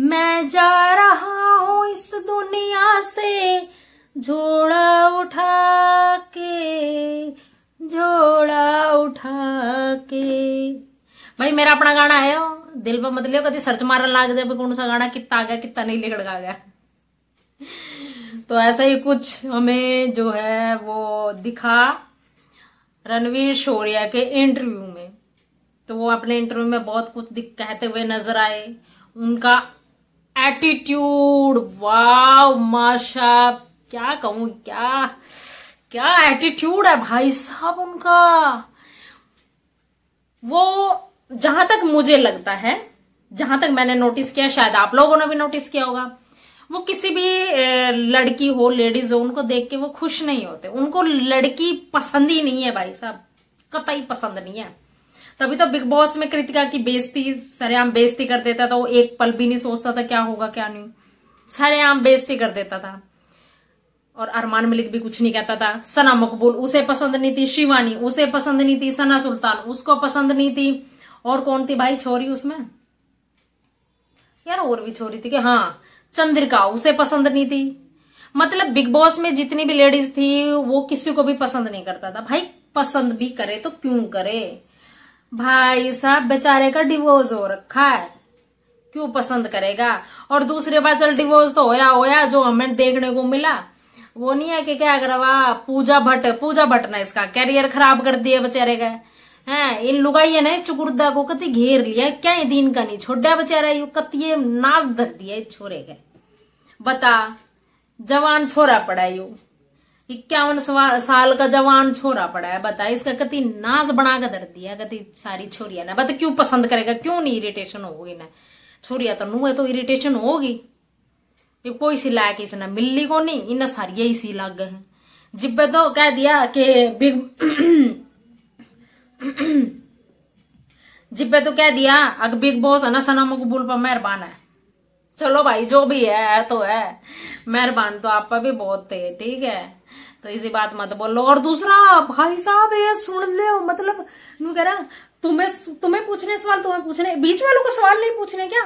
मैं जा रहा हूँ इस दुनिया से झोड़ा उठा के झोड़ा उठा के भाई मेरा अपना गाना है दिल पर मत लियो कभी सर्च मारने लाग जाए कौन सा गाना कितना आ गया कितना नहीं लेकर गया तो ऐसा ही कुछ हमें जो है वो दिखा रणवीर शोरिया के इंटरव्यू में तो वो अपने इंटरव्यू में बहुत कुछ कहते हुए नजर आए उनका एटीट्यूड वाव माशा क्या कहूं क्या क्या एटीट्यूड है भाई साहब उनका वो जहां तक मुझे लगता है जहां तक मैंने नोटिस किया शायद आप लोगों ने भी नोटिस किया होगा वो किसी भी लड़की हो लेडीज हो उनको देख के वो खुश नहीं होते उनको लड़की पसंद ही नहीं है भाई साहब कतई पसंद नहीं है तभी तो बिग बॉस में कृतिका की बेजती सरेआम बेजती कर देता था वो एक पल भी नहीं सोचता था क्या होगा क्या नहीं सरेआम बेजती कर देता था और अरमान मलिक भी कुछ नहीं कहता था सना मकबूल उसे पसंद नहीं थी शिवानी उसे पसंद नहीं थी सना सुल्तान उसको पसंद नहीं थी और कौन थी भाई छोरी उसमें यार और भी छोरी थी कि हाँ चंद्रिका उसे पसंद नहीं थी मतलब बिग बॉस में जितनी भी लेडीज थी वो किसी को भी पसंद नहीं करता था भाई पसंद भी करे तो क्यों करे भाई साहब बेचारे का डिवोर्स हो रखा है क्यों पसंद करेगा और दूसरे बार चल डिवोर्स तो होया होया जो हमें देखने को मिला वो नहीं है कि क्या करवा पूजा भट्ट पूजा भट्ट ने इसका कैरियर खराब कर दिया बेचारे का है इन लुगाइए ने चुकुर्दा को कति घेर लिया क्या ही दिन का नहीं छोड़ा बेचारा यू कति नाच धर दिया छोरे के बता जवान छोरा पड़ा यू इक्यावन साल का जवान छोरा पड़ा है बता इसका कति नाज बना के दर दिया कति सारी छोरिया ने बता क्यों पसंद करेगा क्यों नहीं इरिटेशन होगी ना छोरिया तो नू है तो इरिटेशन होगी ये कोई सी लायक इसने मिली को नहीं इन सारी ही सी लग है जिब्बे तो कह दिया कि बिग जिब्बे तो कह दिया अगर बिग बॉस है ना सना मकबूल पर मेहरबान है चलो भाई जो भी है तो है मेहरबान तो आप भी बहुत थे ठीक है तो इसी बात मत बोलो और दूसरा भाई साहब ये सुन ले मतलब कह रहा तुम्हें तुम्हें पूछने सवाल तुम्हें पूछने बीच वालों को सवाल नहीं पूछने क्या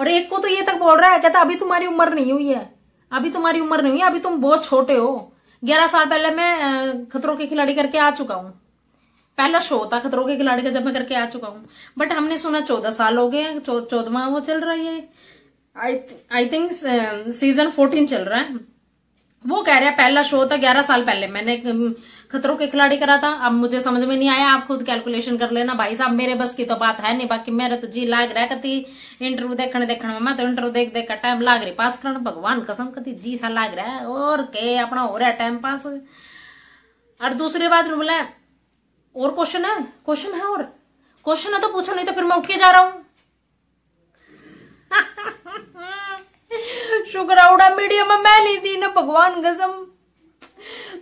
और एक को तो ये तक बोल रहा है कहता अभी तुम्हारी उम्र नहीं हुई है अभी तुम्हारी उम्र नहीं हुई अभी तुम बहुत छोटे हो ग्यारह साल पहले मैं खतरों के खिलाड़ी करके आ चुका हूं पहला शो था खतरों के खिलाड़ी का जब मैं करके आ चुका हूँ बट हमने सुना चौदह साल हो गए चौदवा वो चल रही है I I think season fourteen चल रहा है वो कह रहे हैं पहला शो था ग्यारह साल पहले मैंने खतरों के खिलाड़ी करा था अब मुझे समझ में नहीं आया आप खुद कैलकुलेशन कर लेना भाई साहब मेरे बस की तो बात है नहीं बाकी मेरे तो जी लाग रहा कती इंटरव्यू देखने देखने में मैं तो इंटरव्यू देख देख टाइम लाग रही पास करना भगवान कसम कती जी सा लाग रहा है और के अपना हो रहा है टाइम पास और दूसरी बात बोला और क्वेश्चन है क्वेश्चन है और क्वेश्चन है तो पूछो नहीं तो फिर मैं उठ के जा रहा हूं शुगर आउडा मीडियम मैं नहीं थी ना भगवान गजम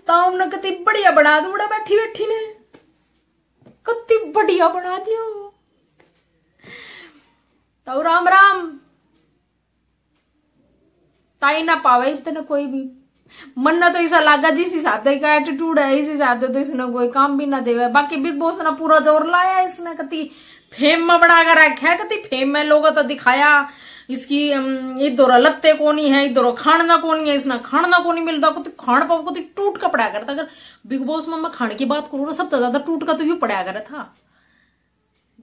ताऊ ने कति बढ़िया बना दू बड़ा बैठी बैठी ने कति बढ़िया बना दियो ताऊ राम राम ताई ना पावे इतने कोई भी मन ना तो ऐसा लगा जिस हिसाब से का एटीट्यूड है इस हिसाब से तो इसने कोई काम भी ना देवे बाकी बिग बॉस ना पूरा जोर लाया इसने कति फेम में बड़ा कर रखा है कति फेम में लोगों तो दिखाया इसकी इधर लत्ते कोनी है इदोर खाणना कोनी है इसना खाणना कोनी मिलता को खाण पाओ को टूट का पड़ा करता अगर बिग बॉस में मैं खाण की बात करूँ ना सबसे ज्यादा टूट का तो यू पड़ा कर था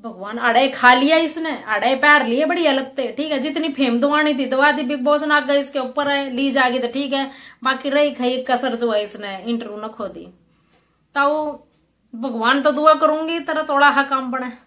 भगवान अड़े खा लिया इसने अड़े पैर लिए बड़ी लत्ते ठीक है जितनी फेम दुआनी थी दवा दी बिग बॉस ना गए इसके ऊपर है ली जागी तो ठीक है बाकी रही खाई कसर जो है इसने इंटरव्यू न खो दी तो भगवान तो दुआ करूंगी तेरा थोड़ा हा काम बना